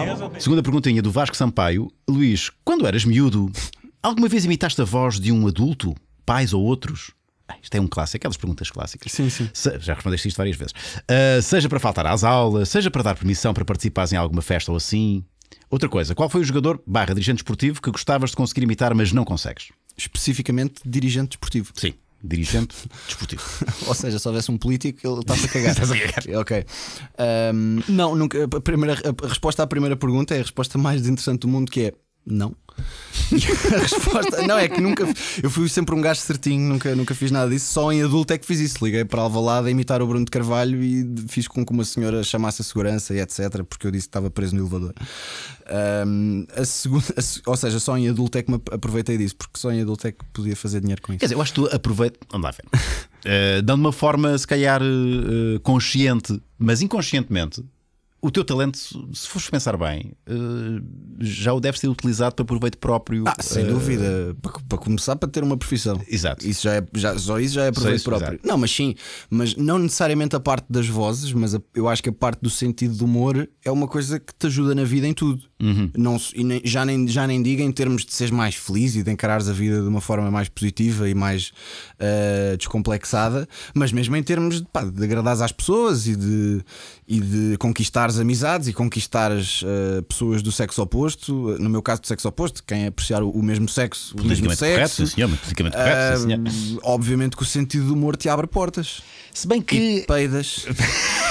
Legal. Segunda perguntinha do Vasco Sampaio. Luís, quando eras miúdo, alguma vez imitaste a voz de um adulto, pais ou outros? isto é um clássico, aquelas perguntas clássicas. Sim, sim. Se, já respondeste isto várias vezes. Uh, seja para faltar às aulas, seja para dar permissão para participares em alguma festa ou assim. Outra coisa, qual foi o jogador barra dirigente esportivo que gostavas de conseguir imitar, mas não consegues? Especificamente dirigente esportivo. Sim dirigente desportivo. Ou seja, se houvesse um político, ele está-se a cagar. Estás a cagar. É, ok. Um, não, nunca. A, primeira, a resposta à primeira pergunta é a resposta mais interessante do mundo, que é não. a resposta. Não, é que nunca. Eu fui sempre um gajo certinho, nunca, nunca fiz nada disso. Só em adulto é que fiz isso. Liguei para Alvalade a imitar o Bruno de Carvalho e fiz com que uma senhora chamasse a segurança e etc. Porque eu disse que estava preso no elevador. Um, a segunda, a, ou seja, só em adulto é que me aproveitei disso. Porque só em adulto é que podia fazer dinheiro com isso. Quer dizer, eu acho que tu aproveita. Vamos lá, ver. Uh, dando uma forma, se calhar, uh, consciente, mas inconscientemente o teu talento, se fores pensar bem, eh, já o deves ter utilizado para proveito próprio. Ah, sem eh, dúvida. Para, para, começar, para ter uma profissão. Exato. Isso já é, já, só isso já é proveito isso, próprio. Exato. Não, mas sim, mas não necessariamente a parte das vozes, mas a, eu acho que a parte do sentido do humor é uma coisa que te ajuda na vida em tudo. Uhum. Não, e nem, já, nem, já nem digo em termos de seres mais feliz e de encarares a vida de uma forma mais positiva e mais uh, descomplexada, mas mesmo em termos de, pá, de agradares às pessoas e de, e de conquistares amizades e conquistares uh, pessoas do sexo oposto. No meu caso, do sexo oposto, quem é apreciar o, o, mesmo sexo, o mesmo sexo. Correto, senhor, uh, correto, sim, eh, obviamente que o sentido do humor te abre portas. Se bem que. E peidas.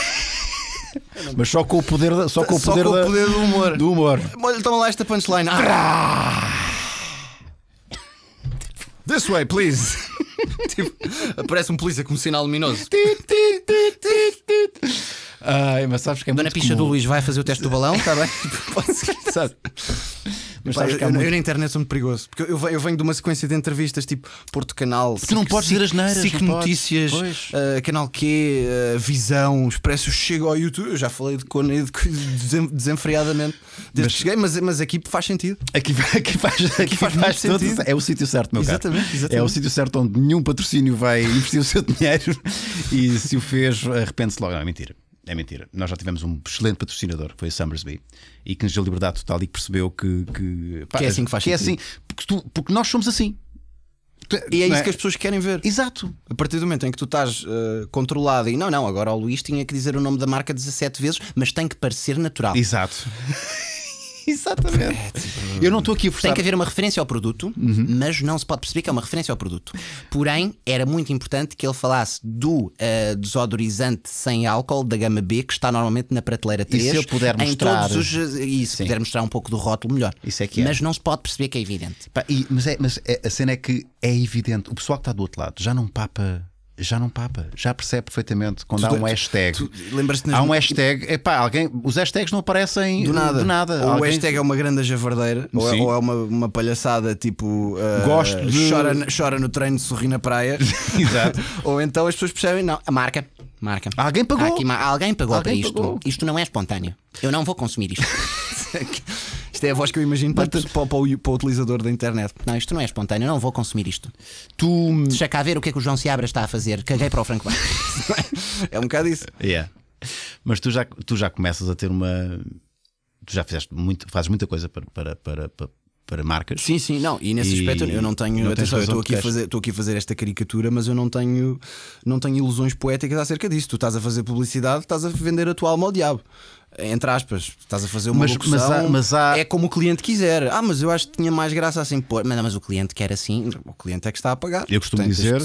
Mas só com o poder, da, só com o poder, só com o poder do humor. Do humor. Toma lá esta punchline. Ah. This way, please. tipo, aparece um polícia com um sinal luminoso. Ai, mas sabes que é Dona muito Picha comum. do Luís vai fazer o teste do balão, está bem? Sabe? Mas Pá, eu, eu, muito... eu, na internet sou muito perigoso. Porque eu, eu venho de uma sequência de entrevistas tipo Porto Canal, tu não podes dizer as neiras, SIC Notícias, uh, Canal Q, uh, Visão, Expresso. Chego ao YouTube. Eu já falei de Cona desenfreadamente desde mas, que cheguei, mas, mas aqui faz sentido. Aqui, aqui faz, aqui, faz, faz todo sentido. É o sítio certo, meu exatamente, caro. Exatamente. É o sítio certo onde nenhum patrocínio vai investir o seu dinheiro e se o fez, arrepende-se logo. Não, é mentira. É mentira. Nós já tivemos um excelente patrocinador, foi a Summersby, e que nos deu liberdade total e que percebeu que. Que, pá, que é assim que faz que é sentido. é assim, porque, tu, porque nós somos assim. E é isso é? que as pessoas querem ver. Exato. A partir do momento em que tu estás uh, controlado e não, não, agora o Luís tinha que dizer o nome da marca 17 vezes, mas tem que parecer natural. Exato. Exatamente. É, tipo, eu não estou aqui a forçar. Tem que haver uma referência ao produto, uhum. mas não se pode perceber que é uma referência ao produto. Porém, era muito importante que ele falasse do uh, desodorizante sem álcool da gama B, que está normalmente na prateleira 3. E se eu puder mostrar. Os, e eh, se Sim. puder mostrar um pouco do rótulo, melhor. Isso é que é. Mas não se pode perceber que é evidente. e, mas, é, mas é, a cena é que é evidente. O pessoal que está do outro lado já não papa já não papa, já percebe perfeitamente quando tu, há um hashtag. Tu, tu, há um hashtag, é pá, alguém, os hashtags não aparecem do nada. Do nada. Ou alguém... o hashtag é uma grande javardeira, ou, é, ou, é uma, uma palhaçada tipo uh, Gosto de... chora, chora no treino, sorri na praia. Exato. ou então as pessoas percebem, não, a marca. Marca. Alguém pagou. Aqui, alguém pagou alguém para isto. Pagou. Isto não é espontâneo. Eu não vou consumir isto. Isto é a voz que eu imagino para, para, para, o, para, o, utilizador da internet. Não, isto não é espontâneo, não vou consumir isto. Tu. Deixa cá ver o que é que o João Seabra está a fazer. Caguei para o Franco É um bocado isso. Yeah. Mas tu já, tu já começas a ter uma. Tu já fizeste muito, fazes muita coisa para, para, para, para para marcas. Sim, sim, não. E nesse e aspecto eu não tenho. Não atenção, eu estou aqui, a fazer, estou aqui a fazer esta caricatura, mas eu não tenho, não tenho ilusões poéticas acerca disso. Tu estás a fazer publicidade, estás a vender a tua alma ao diabo. Entre aspas, estás a fazer uma mas, locução, mas há, mas há... é como o cliente quiser. Ah, mas eu acho que tinha mais graça assim, pô, mas, não, mas o cliente quer assim, o cliente é que está a pagar. Eu costumo dizer,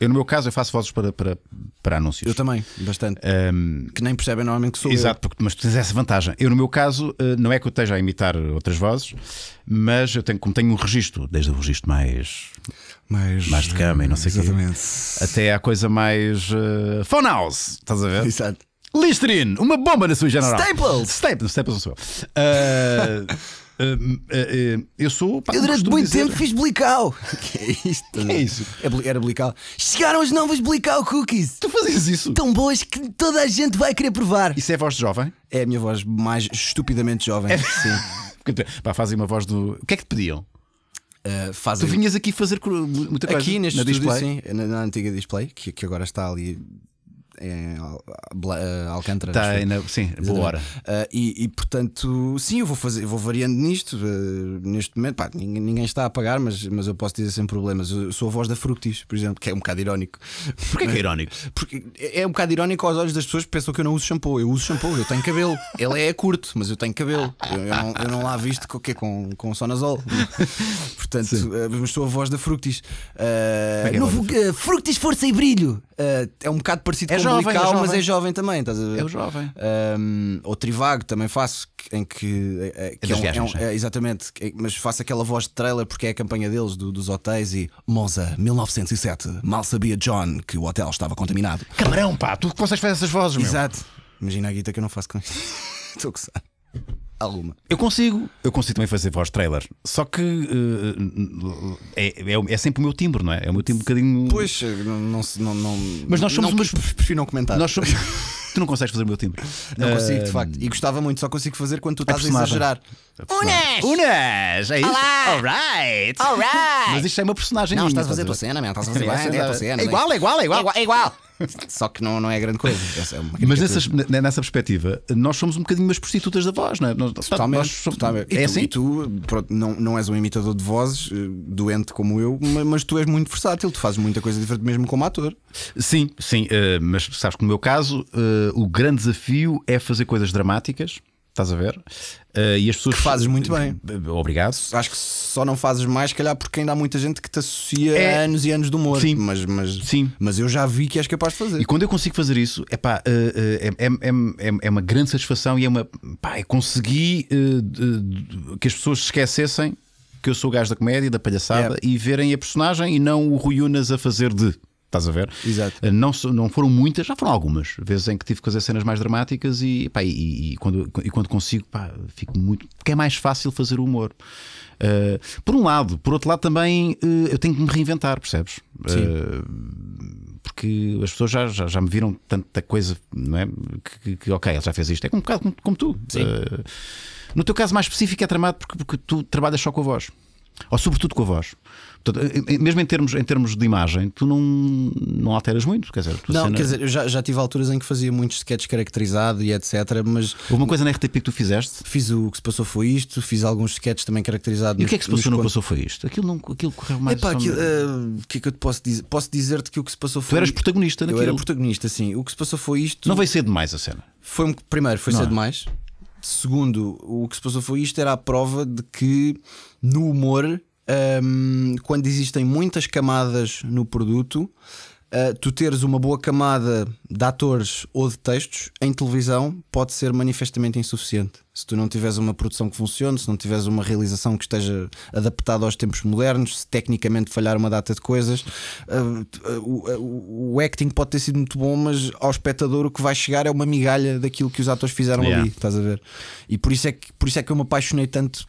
eu no meu caso, eu faço vozes para, para para anúncios. Eu também, bastante. Um, que nem percebem normalmente que sou Exato, eu. Porque, mas tu tens essa vantagem. Eu, no meu caso, eh, não é que eu esteja a imitar outras vozes, mas eu tenho, como tenho um registro, desde o registro mais. Mais, mais de cama e não sei o quê. Até a coisa mais. Uh, phone house, estás a ver? Exato. Listerine, uma bomba na sua general. Staples! Staples, Staples não sou eu. Uh, eh, eh, eu sou. Pá, eu durante muito dizer... tempo fiz blical. que é isto? Que é isso? É era blical. Chegaram as novas blical cookies. Tu fazias isso? Tão boas que toda a gente vai querer provar. Isso é voz de jovem? É a minha voz mais estupidamente jovem. É. Sim. Pá, fazem uma voz do. O que é que te pediam? Uh, fazem... Tu vinhas aqui fazer muita coisa aqui neste na display, sim, na, na, antiga display que, que agora está ali em eh, Alcântara. Está em, sim, Exatamente. boa hora. Uh, e, e, portanto, sim, eu vou, fazer, vou variando nisto. Uh, neste momento, pá, ninguém, ninguém, está a pagar, mas, mas eu posso dizer sem problemas. Eu sou a voz da Fructis, por exemplo, que é um bocado irónico. Porquê que é irónico? Porque é, é um bocado irónico aos olhos das pessoas que pensam que eu não uso shampoo. Eu uso shampoo, eu tenho cabelo. Ele é curto, mas eu tenho cabelo. Eu, eu, não, eu não lá visto com, com, com sonazol. portanto, sim. sou a voz da Fructis. Uh, é, é novo, Fructis, força e brilho. Uh, é um bocado parecido é com jovem, é mas é jovem também, estás a ver? É o jovem. Um, ou Trivago também faço, em que. É, que é, um, viagens, é um, é é? É, exatamente, mas faço aquela voz de trailer porque é a campanha deles, do, dos hotéis e. Monza, 1907. Mal sabia John que o hotel estava contaminado. Camarão, pá, tu que consegues fazer essas vozes, meu. Exato. Imagina a guita que eu não faço com isto. Estou a gozar alguma. Eu consigo, eu consigo também fazer voz trailer. Só que uh, é, é, é, sempre o meu timbre, não é? É o meu timbre um bocadinho. Pois, eh, não, não, não, não Mas nós somos. Não, umas... Prefiro não comentar. Nós somos. tu não consegues fazer o meu timbre. Não uh, consigo, de facto. E gostava muito, só consigo fazer quando tu estás a exagerar. Unas! Unas! É isso? Olá! Alright! Alright! Mas isto é uma personagem. Não, estás a fazer a tua cena, mesmo. Estás a fazer é a tua cena. É igual, é igual, é igual. É igual. É só que não, não é grande coisa. É Mas nessas, né, nessa perspectiva, nós somos um bocadinho umas prostitutas da voz, não é? Nós, totalmente. Nós somos, totalmente. É e tu, assim? E tu pronto, não, não és um imitador de vozes, eh, doente como eu, mas tu és muito versátil, tu fazes muita coisa diferente mesmo como ator. Sim, sim, eh, mas sabes que no meu caso eh, o grande desafio é fazer coisas dramáticas, estás a ver? Uh, e as pessoas que fazes muito bem. Eh, obrigado. Acho que só não fazes mais, se calhar, porque ainda há muita gente que te associa é... a anos e anos de humor. Sim. Mas, mas, Sim. mas eu já vi que és capaz de fazer. E quando eu consigo fazer isso, epá, uh, uh, é, é, é, é, uma grande satisfação e é uma. Pá, consegui que as pessoas se esquecessem que eu sou o gajo da comédia, da palhaçada yeah. É. e verem a personagem e não o Rui Unas a fazer de. Estás a ver? Exato. Eh, não, não foram muitas, já foram algumas vezes em que tive que fazer cenas mais dramáticas e, pá, e, e quando, e quando consigo, pá, fico muito. Porque é mais fácil fazer o humor. Uh, por um lado, por outro lado, também uh, eu tenho que me reinventar, percebes? Uh, porque as pessoas já, já, já, me viram tanta coisa, não é? Que, que, que, ok, ele já fez isto. É um bocado como, como tu. no teu caso mais específico é tramado porque, porque tu trabalhas só com a voz. Ou sobretudo com a voz. Portanto, mesmo em termos, em termos de imagem, tu não, não alteras muito, quer dizer, Não, cena... quer dizer, eu já, já tive alturas em que fazia muitos sketches caracterizados e etc, mas... uma coisa na RTP que tu fizeste? Fiz o que se passou foi isto, fiz alguns sketches também caracterizados... E o que é que se passou não passou foi isto? Aquilo, não, aquilo correu mais... Epá, aquilo, uh, o que é que eu te posso dizer? Posso dizer-te que o que se passou foi... Tu eras protagonista naquilo. Eu era protagonista, sim. O que se passou foi isto... Não vai ser demais a cena? Foi, primeiro, foi não. ser é? demais... Segundo, o que se passou foi isto: era a prova de que no humor, um, quando existem muitas camadas no produto, uh, tu teres uma boa camada de atores ou de textos em televisão pode ser manifestamente insuficiente. Se tu não tiveres uma produção que funcione, se não tiveres uma realização que esteja adaptada aos tempos modernos, se tecnicamente falhar uma data de coisas, uh, uh, o acting pode ter sido muito bom, mas ao espectador o que vai chegar é uma migalha daquilo que os atores fizeram yeah. ali, estás a ver? E por isso é que, por isso é que eu me apaixonei tanto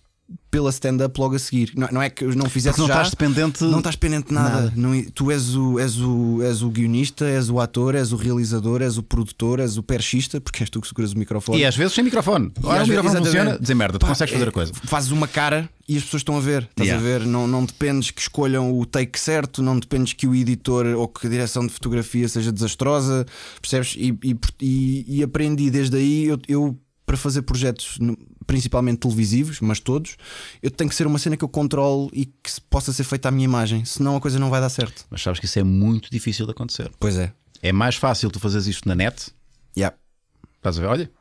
pela stand-up logo a seguir. Não, não é que não fizesse Porque não já. Estás dependente... Não estás dependente de nada. nada. Não, tu és o, és, o, és o guionista, és o ator, és o realizador, és o produtor, és o perchista, porque és tu que seguras o microfone. E às vezes sem microfone. Ora, o microfone exatamente. funciona, merda, tu Pá, consegues fazer a é, coisa. Fazes uma cara e as pessoas estão a ver. Estás yeah. a ver? Não, não dependes que escolham o take certo, não dependes que o editor ou que a direção de fotografia seja desastrosa, percebes? E, e, e, e aprendi desde aí eu, eu para fazer projetos principalmente televisivos, mas todos, eu tenho que ser uma cena que eu controlo e que possa ser feita a minha imagem, senão a coisa não vai dar certo. Mas sabes que isso é muito difícil de acontecer. Pois é. É mais fácil tu fazeres isto na net. Yeah. Estás a ver? Olha,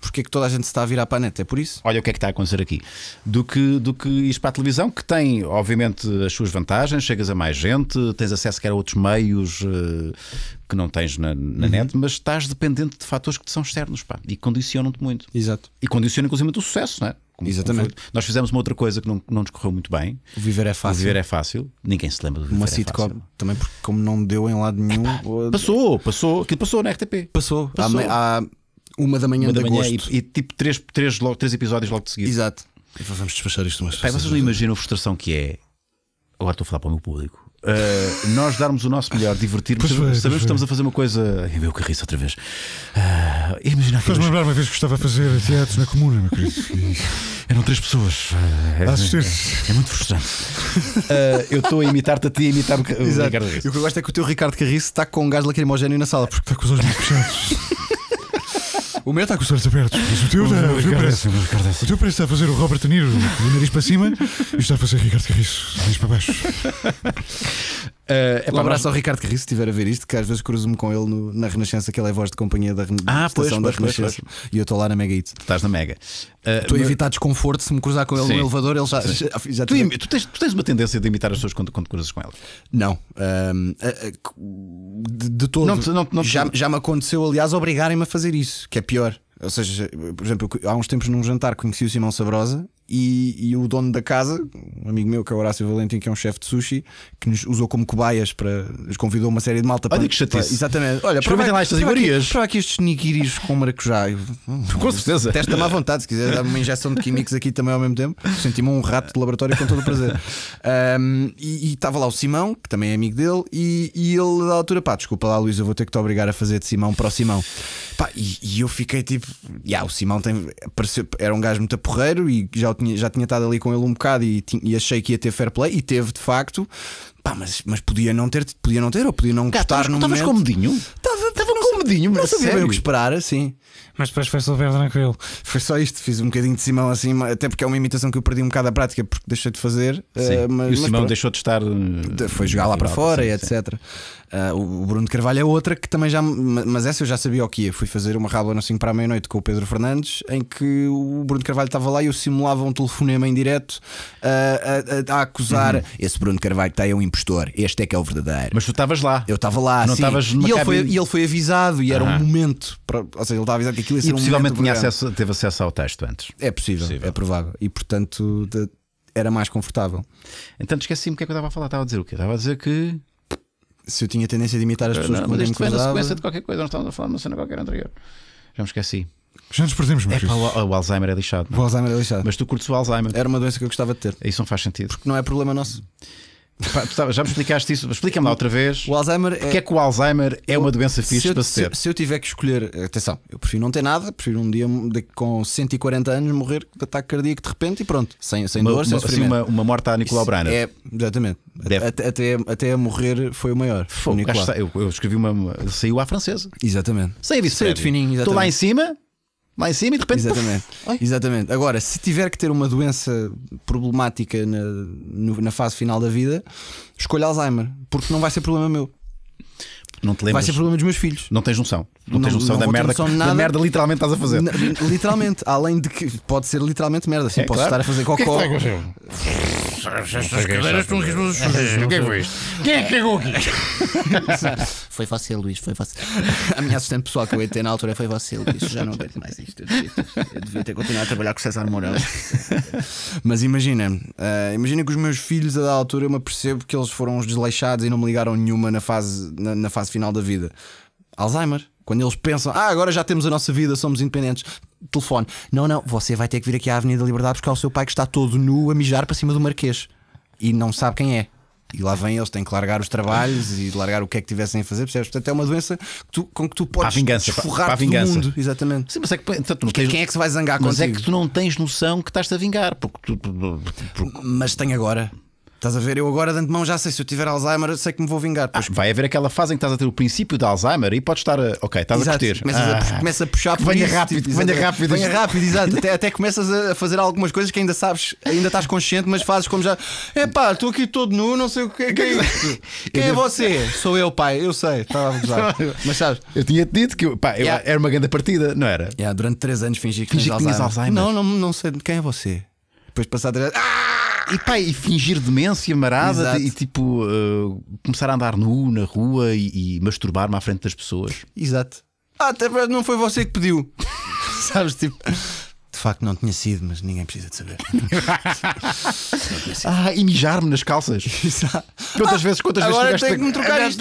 porque é que toda a gente se está a virar para a net? É por isso? Olha o que é que está a acontecer aqui. Do que, do que isto para a televisão, que tem, obviamente, as suas vantagens, chegas a mais gente, tens acesso quer a outros meios uh, que não tens na, na uhum. net, mas estás dependente de fatores que te são externos pá, e condicionam-te muito. Exato. E condicionam, inclusive, o sucesso, não é? Como, Exatamente. Como Nós fizemos uma outra coisa que não, não nos correu muito bem. O viver é fácil. O viver é fácil. Ninguém se lembra do viver uma é sitcom. Fácil. Também porque, como não deu em lado nenhum. Epá, eh, passou, passou. Aquilo passou na RTP. Passou. passou. Há, há uma da manhã, uma da manhã agosto. E, e, tipo três, três, logo, três episódios logo de seguida. Exato. Vamos despachar isto mais Pai, Vocês não imaginam a frustração que é. Agora estou a falar para o meu público. Uh, nós darmos o nosso melhor, divertirmos, nos sabemos, que estamos a fazer uma coisa. Ai, meu carriço outra vez. Uh, ah, imaginar Faz-me lembrar uma vez que estava a fazer teatros na comuna, meu querido. Eram três pessoas. Uh, é, é, é, muito frustrante. Uh, eu estou a imitar-te a ti a imitar o, Exato. o Ricardo Carriço. E o que eu gosto é que o teu Ricardo Carriço está com um gás lacrimogéneo na sala, porque está com os olhos muito fechados. O meu está com os olhos abertos. Mas o teu, parece, está a fazer o Robert De Niro, o nariz para cima, e está a fazer Ricardo Carriço, nariz para baixo. Uh, eh, para um abraço nós... ao Ricardo Carriço, se estiver a ver isto, que às vezes cruzo-me com ele no, na Renascença, que ele é voz de companhia da, ah, pois, da Renascença. Pois, e eu estou lá na Mega Hits. Estás na Mega. Eh, estou uh, a evitar desconforto. Se me cruzar com ele Sim. no elevador, ele já. já, já tu, tu, tens, tu tens uma tendência de imitar as pessoas quando, quando cruzas com elas? Não. Uh, de, de todo. Não, não, não, já, já me aconteceu, aliás, obrigarem-me a fazer isso, que é pior. Ou seja, por exemplo, há uns tempos num jantar conheci o Simão Sabrosa e, e, o dono da casa, um amigo meu que é o Horácio Valentim, que é um chefe de sushi, que nos usou como cobaias para. nos convidou uma série de malta Olha para. Olha que Para, exatamente. Olha, Experimentem lá estas iguarias. Para aqui estes nigiris com maracujá. Hum, com certeza. Testa-me à vontade, se quiser dar uma injeção de químicos aqui também ao mesmo tempo. Senti-me um rato de laboratório com todo o prazer. Um, e, e estava lá o Simão, que também é amigo dele, e, e ele da altura, pá, desculpa lá, Luís, eu vou ter que te obrigar a fazer de Simão para o Simão. Pá, e, eu fiquei tipo, já, yeah, o Simão tem, apareceu, era um gajo muito aporreiro e já o tinha, já tinha estado ali com ele um bocado e, e achei que ia ter fair play e teve de facto. Pá, mas, mas podia não ter, podia não ter, ou podia não Cá, gostar no momento. Estavas comedinho? Estava comedinho, mas não sabia sério? bem o que esperar, assim. Mas depois foi super tranquilo. Foi só isto, fiz um bocadinho de Simão assim, até porque é uma imitação que eu perdi um bocado a prática porque deixei de fazer. Uh, eh, mas, e o Simão pronto. deixou de estar. Foi jogar lá para fora sim, e etc. Uh, eh, o Bruno de Carvalho é outra que também já. Mas essa eu já sabia o que ia. Fui fazer uma rábula no 5 para a meia-noite com o Pedro Fernandes, em que o Bruno de Carvalho estava lá e eu simulava um telefonema em direto uh, a, a, acusar. Uhum. Esse Bruno de Carvalho está aí é um impostor, este é que é o verdadeiro. Mas tu estavas lá. Eu estava lá, não estavas E ele foi, ele foi avisado gravado e era uhum. um momento. Para, ou seja, ele estava a dizer que aquilo ia ser e um possivelmente momento. acesso, teve acesso ao texto antes. É possível, possível. é provável. E portanto de, era mais confortável. Então esqueci-me o que é que eu estava a falar. Estava a dizer o quê? Estava a dizer que. Se eu tinha tendência de imitar as pessoas não, mas na sequência de qualquer coisa, nós estávamos a falar de uma cena qualquer anterior. Já me esqueci. Já nos perdemos muito. É, o, o, Alzheimer é lixado. Não? É? O Alzheimer é lixado. Mas tu curtes o Alzheimer. Era uma doença que eu gostava de ter. Isso não faz sentido. Porque não é problema nosso. Já me explicaste isso, explica-me lá outra vez. O Alzheimer é... é que o Alzheimer é uma doença fixe eu, para se ter? Se, eu tiver que escolher, atenção, eu prefiro não ter nada, prefiro um dia de, com 140 anos morrer de ataque cardíaco de repente e pronto, sem, sem uma, dor, sem uma, assim, sofrimento. Assim, uma, uma morte à Nicolau Brana. É, exatamente. Deve. Até, até, até morrer foi o maior. Foi, o eu, eu, escrevi uma. Saiu à francesa. Exatamente. Saiu de fininho. Estou lá em cima, lá em cima e de repente. Exatamente. Exatamente. Agora, se tiver que ter uma doença problemática na, no- na fase final da vida, escolha Alzheimer, porque não vai ser problema meu, Não te vai ser problema dos meus filhos. Não tens noção. Não, tens noção não da merda, noção da merda literalmente estás a fazer. Na- Literalmente, além de que pode ser literalmente merda, sim É, posso claro. estar a fazer O que é que fazer? Estas cadeiras estão aqui todas sujas. O que é que foi isto? Quem é que cagou aqui? Foi você, Luís, foi você. A minha assistente pessoal que eu entrei na altura foi você, Luís. Já não aguento mais isto. Eu devia, ter continuado a trabalhar com César Mourão. Mas imagina, uh, imagina que os meus filhos, a da altura, eu me percebo que eles foram os desleixados e não me ligaram nenhuma na fase, na, na fase final da vida. Alzheimer. Quando eles pensam, ah, agora já temos a nossa vida, somos independentes telefone. Não, não, você vai ter que vir aqui à Avenida da Liberdade porque é o seu pai que está todo nu a mijar para cima do Marquês e não sabe quem é. E lá vem eles, têm que largar os trabalhos e largar o que é que tivessem a fazer, percebes? Portanto, é uma doença que tu, com que tu podes vingança, esforrar para a do mundo. Exatamente. Sim, mas é que, tens... quem é que se vai zangar mas é contigo? Mas é que tu não tens noção que estás a vingar. Porque tu... Mas tem agora. Estás a ver? Eu agora de antemão já sei, se eu tiver Alzheimer, sei que me vou vingar. Ah, vai haver aquela fase em que estás a ter o princípio de Alzheimer e podes estar a. Ok, estás exato. a curtir. Começas ah, a, começa a puxar que por venha isso, rápido, tipo, venha rápido. Venha rápido, exato. até, até começas a fazer algumas coisas que ainda sabes, ainda estás consciente, mas fazes como já. É pá, estou aqui todo nu, não sei o que é, que é Quem é você? Sou eu, pai, eu sei, estava a usar. Mas sabes? Eu tinha-te dito que pá, yeah. era uma grande partida, não era? Yeah, durante 3 anos fingi que, fingi que tinhas Alzheimer. Alzheimer. Não, não, não sei. Quem é você? Depois de passar 3 anos. Ah! E, pá, e fingir demência marada Exato. e tipo uh, começar a andar nu na rua e, e masturbar-me à frente das pessoas. Exato. Ah, até não foi você que pediu. Sabes, tipo. De facto não tinha sido, mas ninguém precisa de saber. ah, e mijar-me nas calças. Quantas ah, vezes, quantas agora vezes tiveste tenho que me trocar isto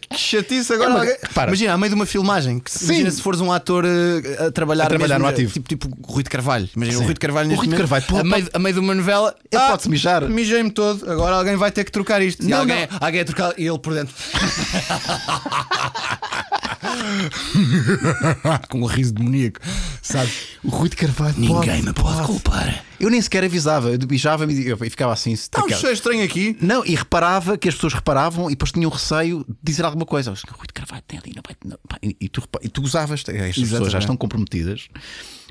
que chatice agora. É uma... Imagina, a meio de uma filmagem. Que, imagina se fores um ator eh, a trabalhar, a trabalhar mesmo, no ativo. Tipo, tipo Rui de Carvalho. Imagina Sim. o Rui de Carvalho neste o Rui de Carvalho, momento, A, meio, a meio de uma novela. Ele ah, pode-se mijar. Mijei-me todo. Agora alguém vai ter que trocar isto. Não, e alguém, não. É, alguém a é trocar. E ele por dentro. Com um riso demoníaco, sabes? O Rui de Carvalho. Ninguém pode, me pode, pode, culpar. Eu nem sequer avisava, eu me e ficava assim. Está um cheio estranho aqui. Não, e reparava que as pessoas reparavam e depois tinham receio de dizer alguma coisa. o Rui de Carvalho tem ali, não vai. Não, e, tu, e tu usavas, estas pessoas já estão comprometidas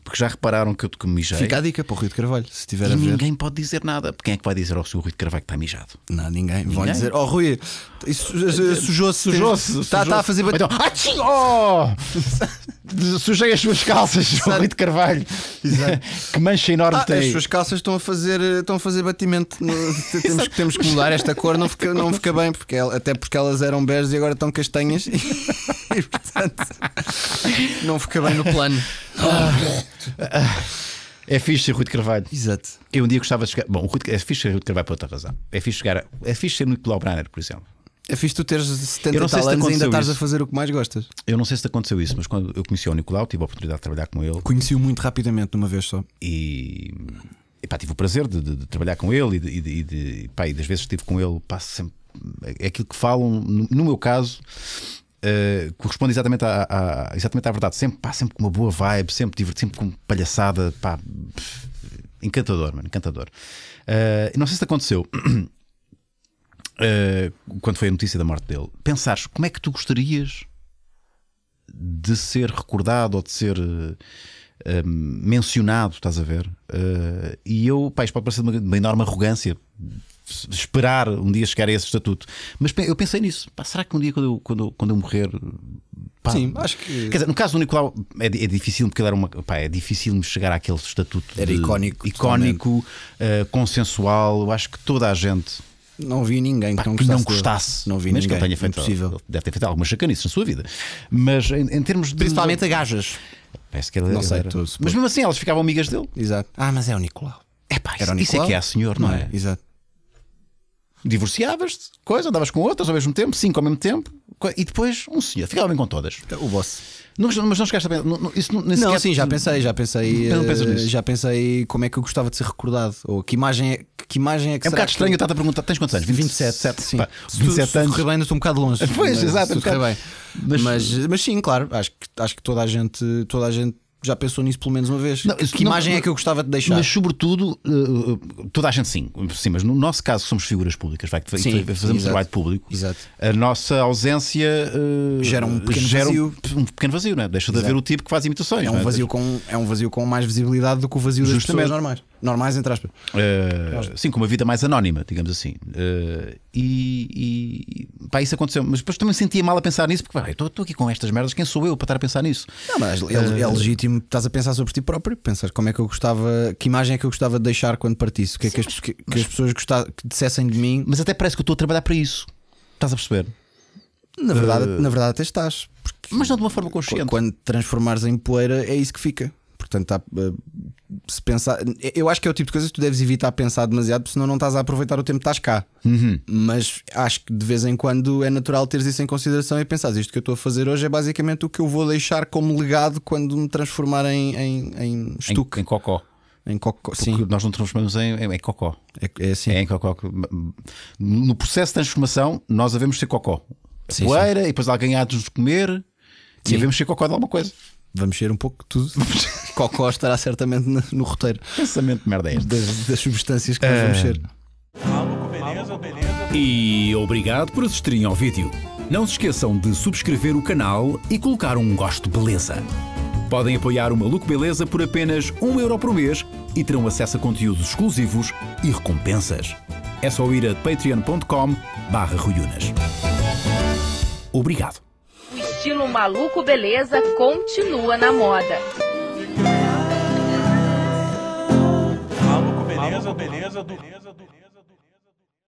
porque já repararam que eu te mijei. Fica a dica para o Rui de Carvalho, se tiver e a ver. Ninguém pode dizer nada. Quem é que vai dizer ao seu Rui de Carvalho que está mijado? Não, ninguém. ninguém. Vão dizer, oh Rui, sujou-se. Sujou-se. Está, sujou está a fazer. Então, oh! Sujei as suas calças, o Rui de Carvalho. Exato. que mancha enorme ah, tem. As suas calças estão a fazer, eh, estão a fazer batimento. No... temos, que, temos que mudar esta cor, não fica, não fica bem, porque até porque elas eram beijas e agora estão castanhas. E, e, portanto, não fica bem no plano. É fixe ser Rui de Carvalho. Exato. Eu um dia gostava de chegar. Bom, é fixe ser Rui de Carvalho por outra razão. É fixe, chegar a... é fixe ser Nuno Brunner, por exemplo. É fixe tu teres 70 tal anos e ainda estás a fazer o que mais gostas. Eu não sei se te aconteceu isso, mas quando eu conheci o Nicolau, tive a oportunidade de trabalhar com ele. Conheci-o muito rapidamente, numa vez só. E. pá, tive o prazer de, de, de, trabalhar com ele e, de, e, de, e das vezes que estive com ele, passo sempre. É aquilo que falam, no, no meu caso, uh, corresponde exatamente à, à, exatamente à verdade. Sempre, pá, sempre com uma boa vibe, sempre divertido, sempre com palhaçada, pá, encantador, mano, encantador. Uh, não sei se te aconteceu. uh, quando foi a notícia da morte dele, pensares como é que tu gostarias de ser recordado ou de ser uh, mencionado, estás a ver? Uh, e eu, pá, isto pode parecer uma, uma enorme arrogância esperar um dia chegar a esse estatuto. Mas eu pensei nisso. Pá, será que um dia quando eu, quando, quando eu morrer. Pá, Sim, acho que. Quer dizer, no caso do Nicolau é, é difícil porque ele era uma. Pá, é difícil me chegar àquele estatuto. Era de, icónico. Icónico, uh, consensual. Eu acho que toda a gente não vi ninguém Pá, que não gostasse. Não, gostasse, não vi Mesmo ninguém. Que ele tenha feito, impossível. deve ter feito algumas chacanices na sua vida. Mas em, em termos de. Principalmente a gajas. Parece que ele, não sei, era... mas mesmo assim elas ficavam amigas dele. Exato. Ah, mas é o Nicolau. É pá, isso, isso é que é a senhor, não, não é? é? Exato. Divorciavas-te, coisa, andavas com outras ao mesmo tempo, cinco ao mesmo tempo, e depois um senhor. Ficava bem com todas. O vosso não, mas não chegaste a pensar. Não, não, isso não, não sim, já pensei, já pensei. Eh, já pensei como é que eu gostava de ser recordado. Ou que imagem é que, imagem é, que é um bocado estranho, eu estava a perguntar: tens quantos anos? 27, 7, sim. Pá, 27 se, anos. Se bem, ainda estou um bocado longe. Pois, exato. Um bocado... bem. Mas... mas, mas sim, claro, acho que, acho que toda a gente. Toda a gente já pensou nisso pelo menos uma vez? Não, que não, imagem é que eu gostava de deixar? Mas, sobretudo, eh, eh, toda a gente sim. Sim, mas no nosso caso, somos figuras públicas, vai, sim, fazemos exato, trabalho público. Exato. A nossa ausência uh, gera um pequeno gera vazio. Um, pequeno vazio, né Deixa de haver o tipo que faz imitações. É um, é? vazio, é? com, é um vazio com mais visibilidade do que o vazio Justamente. das pessoas normais normais, entre aspas. Uh, sim, com uma vida mais anónima, digamos assim. Uh, e, e pá, isso aconteceu. Mas depois também sentia mal a pensar nisso, porque estou aqui com estas merdas, quem sou eu para estar a pensar nisso? Não, mas é, é, é eh, legítimo, estás a pensar sobre ti próprio, pensar como é que eu gostava, que imagem é que eu gostava de deixar quando partisse, o que é que, as, que, que as pessoas gostar, que dissessem de mim. Mas até parece que eu estou a trabalhar para isso. Estás a perceber? Na verdade, uh... na verdade até estás. Mas não de uma forma consciente. Quando transformares em poeira, é isso que fica. Portanto, tá, eh, se pensar. Eu acho que é o tipo de coisa que tu deves evitar pensar demasiado, senão não estás a aproveitar o tempo que estás cá. Uhum. Mas acho que de vez em quando é natural teres isso em consideração e pensares isto que eu estou a fazer hoje é basicamente o que eu vou deixar como legado quando me transformar em, em, em estuque. Em, em cocó. Em cocó, Porque sim. Nós não transformamos em, em, em cocó. É, é assim. É em cocó. No processo de transformação, nós devemos ser cocó. Poeira, e depois alguém há de nos comer. Sim. E devemos ser cocó de alguma coisa. Vamos mexer um pouco tudo. Cocó estará certamente no, roteiro. Pensamento de merda é este. Das, das substâncias que nós vamos ah. ser. E obrigado por assistirem ao vídeo. Não se esqueçam de subscrever o canal e colocar um gosto beleza. Podem apoiar o Maluco Beleza por apenas 1 euro por mês e terão acesso a conteúdos exclusivos e recompensas. É só ir a patreon.com barra Obrigado estilo maluco beleza continua na moda. Maluco beleza, beleza, beleza, beleza.